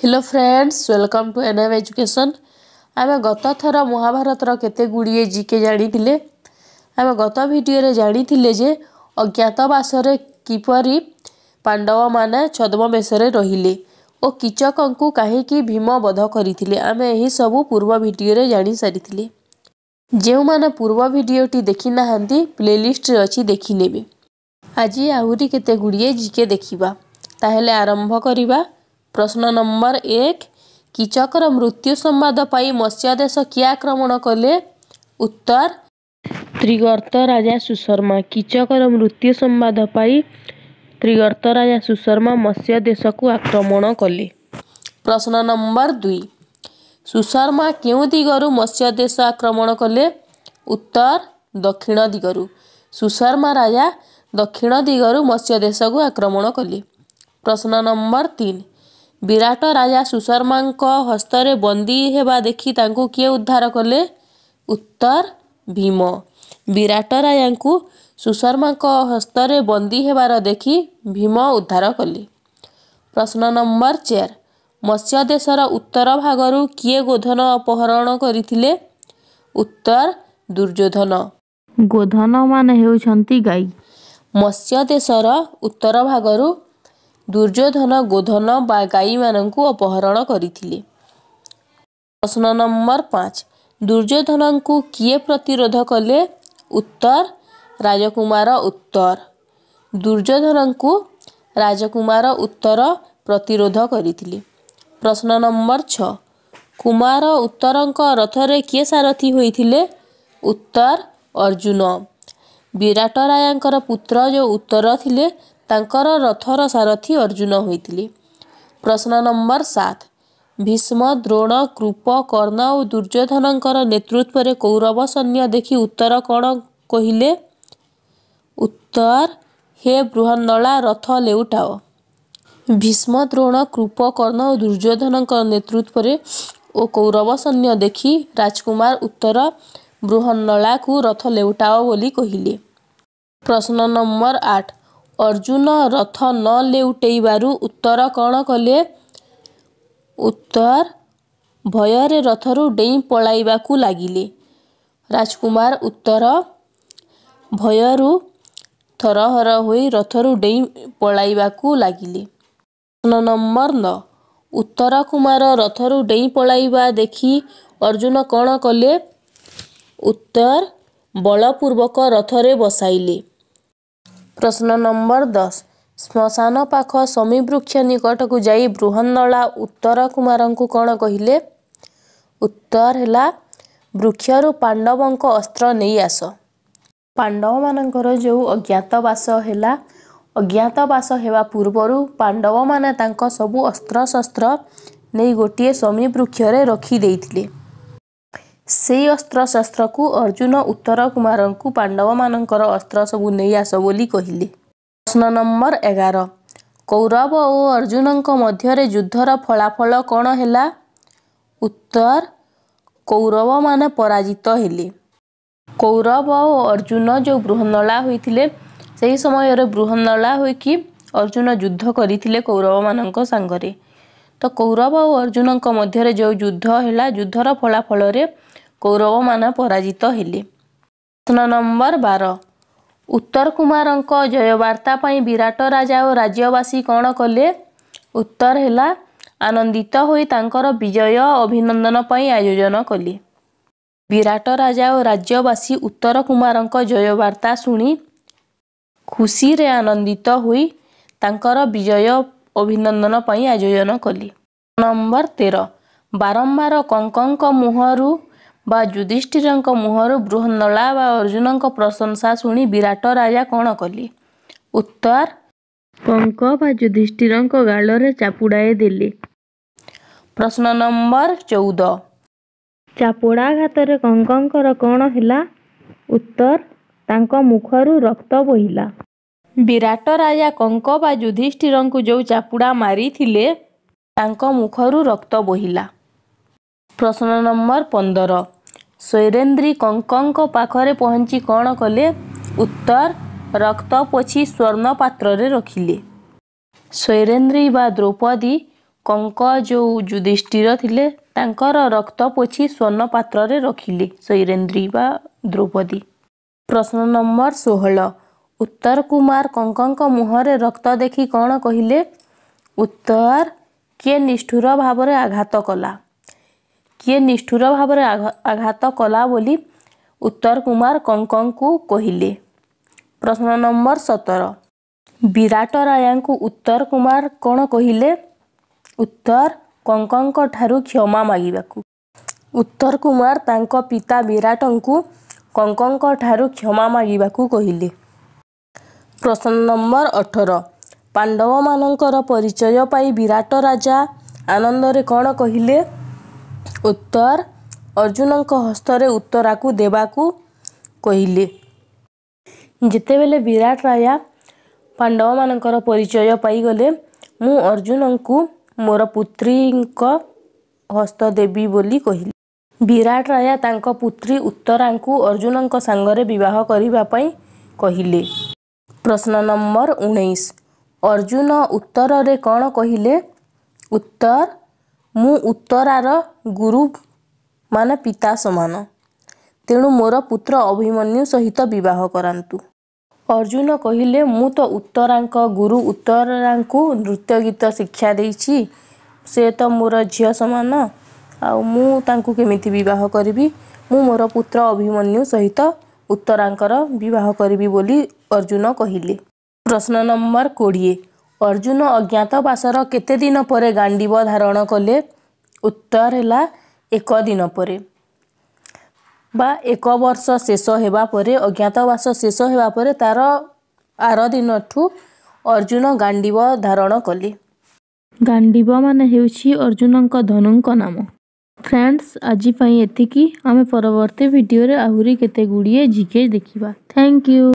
hello friends welcome to N M education ଆମେ ଗତ ଥର ମହାଭାରତର କେତେ ଗୁଡ଼ିଏ ଜିକେ ଜାଣିଥିଲେ ଆମେ ଗତ ଭିଡ଼ିଓରେ ଜାଣିଥିଲେ ଯେ ଅଜ୍ଞାତବାସରେ କିପରି ପାଣ୍ଡବମାନେ ଛଦ୍ମବେଶରେ ରହିଲେ ଓ କିଚକଙ୍କୁ କାହିଁକି ଭୀମ ବଧ କରିଥିଲେ ଆମେ ଏହିସବୁ ପୂର୍ବ ଭିଡ଼ିଓରେ ଜାଣିସାରିଥିଲେ ଯେଉଁମାନେ ପୂର୍ବ ଭିଡ଼ିଓଟି ଦେଖିନାହାନ୍ତି ପ୍ଲେଲିଷ୍ଟରେ ଅଛି ଦେଖିନେବେ ଆଜି ଆହୁରି କେତେ ଗୁଡ଼ିଏ ଜିକେ ଦେଖିବା ତାହେଲେ ଆରମ୍ଭ କରିବା प्रश्न नम्बर एक किचकर मृत्यु संवाद पाई मत्स्य देश आक्रमण कले उत्तर त्रिगर्त राजा सुशर्मा किचकर मृत्यु संवाद पाई त्रिगर्त राजा सुशर्मा मत्स्य देशको आक्रमण कले प्रश्न नम्बर दुई सुशर्मा के दिगहरू मत्स्य आक्रमण कले उत्तर दक्षिण दिगहरू सुशर्मा राजा दक्षिण दिगहरू मत्स्य देशको आक्रमण कले प्रश्न नम्बर तिन विराट राजा सुशर्मा हस्तले बन्दी हेदेखि ते उद्धार कले उत्तर भीम विराट राजाको सुशर्मा हस्तले बन्दी हवार देखि भीम उद्धार कले प्रश्न नम्बर चार मत्स्य देश उत्तर भागहरू कि गोधन अपहरण गरि उत्तर दुर्योधन गोधन मौति गाई मत्स्य देश उत्तर भागु ଦୁର୍ଯ୍ୟୋଧନ ଗୋଧନ ବା ଗାଈମାନଙ୍କୁ ଅପହରଣ କରିଥିଲେ ପ୍ରଶ୍ନ ନମ୍ବର ପାଞ୍ଚ ଦୁର୍ଯ୍ୟୋଧନଙ୍କୁ କିଏ ପ୍ରତିରୋଧ କଲେ ଉତ୍ତର ରାଜକୁମାର ଉତ୍ତର ଦୁର୍ଯ୍ୟୋଧନଙ୍କୁ ରାଜକୁମାର ଉତ୍ତର ପ୍ରତିରୋଧ କରିଥିଲେ ପ୍ରଶ୍ନ ନମ୍ବର ଛଅ କୁମାର ଉତ୍ତରଙ୍କ ରଥରେ କିଏ ସାରଥୀ ହୋଇଥିଲେ ଉତ୍ତର ଅର୍ଜୁନ ବିରାଟ ରାୟଙ୍କର ପୁତ୍ର ଯେଉଁ ଉତ୍ତର ଥିଲେ ତାଙ୍କର ରଥର ସାରଥି ଅର୍ଜୁନ ହୋଇଥିଲେ ପ୍ରଶ୍ନ ନମ୍ବର ସାତ ଭୀଷ୍ମ ଦ୍ରୋଣ କୃପ କର୍ଣ୍ଣ ଓ ଦୁର୍ଯ୍ୟୋଧନଙ୍କର ନେତୃତ୍ୱରେ କୌରବ ସୈନ୍ୟ ଦେଖି ଉତ୍ତର କ'ଣ କହିଲେ ଉତ୍ତର ହେ ବୃହନ୍ନଳା ରଥ ଲେଉଟାଅ ଭୀଷ୍ମ ଦ୍ରୋଣ କୃପ କର୍ଣ୍ଣ ଓ ଦୁର୍ଯ୍ୟୋଧନଙ୍କ ନେତୃତ୍ୱରେ ଓ କୌରବ ସୈନ୍ୟ ଦେଖି ରାଜକୁମାର ଉତ୍ତର ବୃହନ୍ନଳାକୁ ରଥ ଲେଉଟାଅ ବୋଲି କହିଲେ ପ୍ରଶ୍ନ ନମ୍ବର ଆଠ अर्जुन रथ न नलेउटैबारु उत्तर कले उत्तर भयर रथहरू डु राजकुमार उत्तर भयरूर हु रथहरू डु लाग प्रश्न नम्बर न उत्तर कुमार रथु ढैँ पलि अर्जुन कले उत्तर बलपूर्वक रथरे बसाइले ପ୍ରଶ୍ନ ନମ୍ବର ଦଶ ଶ୍ମଶାନ ପାଖ ସମୀ ବୃକ୍ଷ ନିକଟକୁ ଯାଇ ବୃହନ୍ଦଳା ଉତ୍ତର କୁମାରଙ୍କୁ କ'ଣ କହିଲେ ଉତ୍ତର ହେଲା ବୃକ୍ଷରୁ ପାଣ୍ଡବଙ୍କ ଅସ୍ତ୍ର ନେଇ ଆସ ପାଣ୍ଡବମାନଙ୍କର ଯେଉଁ ଅଜ୍ଞାତବାସ ହେଲା ଅଜ୍ଞାତବାସ ହେବା ପୂର୍ବରୁ ପାଣ୍ଡବମାନେ ତାଙ୍କ ସବୁ ଅସ୍ତ୍ରଶସ୍ତ୍ର ନେଇ ଗୋଟିଏ ସମୀବୃକ୍ଷରେ ରଖିଦେଇଥିଲେ ସେଇ ଅସ୍ତ୍ରଶସ୍ତ୍ରକୁ ଅର୍ଜୁନ ଉତ୍ତର କୁମାରଙ୍କୁ ପାଣ୍ଡବମାନଙ୍କର ଅସ୍ତ୍ର ସବୁ ନେଇ ଆସ ବୋଲି କହିଲେ ପ୍ରଶ୍ନ ନମ୍ବର ଏଗାର କୌରବ ଓ ଅର୍ଜୁନଙ୍କ ମଧ୍ୟରେ ଯୁଦ୍ଧର ଫଳାଫଳ କ'ଣ ହେଲା ଉତ୍ତର କୌରବମାନେ ପରାଜିତ ହେଲେ କୌରବ ଓ ଅର୍ଜୁନ ଯେଉଁ ବୃହନଳା ହୋଇଥିଲେ ସେହି ସମୟରେ ବୃହନଳା ହୋଇକି ଅର୍ଜୁନ ଯୁଦ୍ଧ କରିଥିଲେ କୌରବମାନଙ୍କ ସାଙ୍ଗରେ ତ କୌରବ ଆଉ ଅର୍ଜୁନଙ୍କ ମଧ୍ୟରେ ଯେଉଁ ଯୁଦ୍ଧ ହେଲା ଯୁଦ୍ଧର ଫଳାଫଳରେ କୌରବମାନେ ପରାଜିତ ହେଲେ ପ୍ରଶ୍ନ ନମ୍ବର ବାର ଉତ୍ତର କୁମାରଙ୍କ ଜୟବାର୍ତ୍ତା ପାଇଁ ବିରାଟ ରାଜା ଓ ରାଜ୍ୟବାସୀ କ'ଣ କଲେ ଉତ୍ତର ହେଲା ଆନନ୍ଦିତ ହୋଇ ତାଙ୍କର ବିଜୟ ଅଭିନନ୍ଦନ ପାଇଁ ଆୟୋଜନ କଲେ ବିରାଟ ରାଜା ଓ ରାଜ୍ୟବାସୀ ଉତ୍ତର କୁମାରଙ୍କ ଜୟବାର୍ତ୍ତା ଶୁଣି ଖୁସିରେ ଆନନ୍ଦିତ ହୋଇ ତାଙ୍କର ବିଜୟ ଅଭିନନ୍ଦନ ପାଇଁ ଆୟୋଜନ କଲି ନମ୍ବର ତେର ବାରମ୍ବାର କଙ୍କଙ୍କ ମୁହଁରୁ ବା ଯୁଧିଷ୍ଠିରଙ୍କ ମୁହଁରୁ ବୃହନ୍ଦଳା ବା ଅର୍ଜୁନଙ୍କ ପ୍ରଶଂସା ଶୁଣି ବିରାଟ ରାଜା କ'ଣ କଲି ଉତ୍ତର କଙ୍କ ବା ଯୁଧିଷ୍ଠିରଙ୍କ ଗାଳରେ ଚାପୁଡ଼ାଏ ଦେଲି ପ୍ରଶ୍ନ ନମ୍ବର ଚଉଦ ଚାପୁଡ଼ାଘାତରେ କଙ୍କଙ୍କର କ'ଣ ହେଲା ଉତ୍ତର ତାଙ୍କ ମୁଖରୁ ରକ୍ତ ବୋହିଲା विराट राजा कङ्क को जो चापुडा मरिले त मुखहरू रक्त बोला प्रश्न नम्बर पन्ध्र सैरेन्द्री कङ्क पाखर पहचि कन् कले उत्तर रक्त पोी स्वर्णपत्र रखिले सैरेन्द्री व द्रौपदी कङ्क जो युधिष्ठिर युधिष्ठेँ रक्त पो स्वर्णपत्र रखिले सैरेन्द्री व द्रौपदी प्रश्न नम्बर षोल उत्तर कुमार मुहरे रक्त देखि रक्तदेखि कहिले उत्तर कि निष्ठुर भाव आघात कला के निष्ठुर भाव आघात कला बोली उत्तर कुमार को कहिले प्रश्न नम्बर सतर विराट को उत्तर कुमार कहिले उत्तर कङ्कु क्षमा मगेको उत्तर कुमार त पिता विराटको कङ्कुमागेको ପ୍ରଶ୍ନ ନମ୍ବର ଅଠର ପାଣ୍ଡବମାନଙ୍କର ପରିଚୟ ପାଇ ବିରାଟ ରାଜା ଆନନ୍ଦରେ କ'ଣ କହିଲେ ଉତ୍ତର ଅର୍ଜୁନଙ୍କ ହସ୍ତରେ ଉତ୍ତରାକୁ ଦେବାକୁ କହିଲେ ଯେତେବେଳେ ବିରାଟ ରାଜା ପାଣ୍ଡବମାନଙ୍କର ପରିଚୟ ପାଇଗଲେ ମୁଁ ଅର୍ଜୁନଙ୍କୁ ମୋର ପୁତ୍ରୀଙ୍କ ହସ୍ତ ଦେବି ବୋଲି କହିଲେ ବିରାଟ ରାୟା ତାଙ୍କ ପୁତ୍ରୀ ଉତ୍ତରାଙ୍କୁ ଅର୍ଜୁନଙ୍କ ସାଙ୍ଗରେ ବିବାହ କରିବା ପାଇଁ କହିଲେ प्रश्न नम्बर उन्नाइस अर्जुन उत्तर रे कहिले उत्तर मु उत्तरार गुरु मान पिता समान तेणु मोर पुत्र अभिमन्यु सहित विवाह करंतु अर्जुन कहिले मु तो उत्तरांक गुरु उत्तरा नृत्य गीत शिक्षा से तो मोर झिउ समान आउँ त केमि बिवाह गरी मोर पुत्र अभिमन्यु सहित ଉତ୍ତରାଙ୍କର ବିବାହ କରିବି ବୋଲି ଅର୍ଜୁନ କହିଲେ ପ୍ରଶ୍ନ ନମ୍ବର କୋଡ଼ିଏ ଅର୍ଜୁନ ଅଜ୍ଞାତବାସର କେତେ ଦିନ ପରେ ଗାଣ୍ଡିବ ଧାରଣ କଲେ ଉତ୍ତର ହେଲା ଏକ ଦିନ ପରେ ବା ଏକ ବର୍ଷ ଶେଷ ହେବା ପରେ ଅଜ୍ଞାତବାସ ଶେଷ ହେବା ପରେ ତା'ର ଆର ଦିନଠୁ ଅର୍ଜୁନ ଗାଣ୍ଡିବ ଧାରଣ କଲେ ଗାଣ୍ଡିବ ମାନେ ହେଉଛି ଅର୍ଜୁନଙ୍କ ଧନୁଙ୍କ ନାମ फ्रेंड्स आज एति आम परवर्त भिडे आहरी के जिके देखा थैंक यू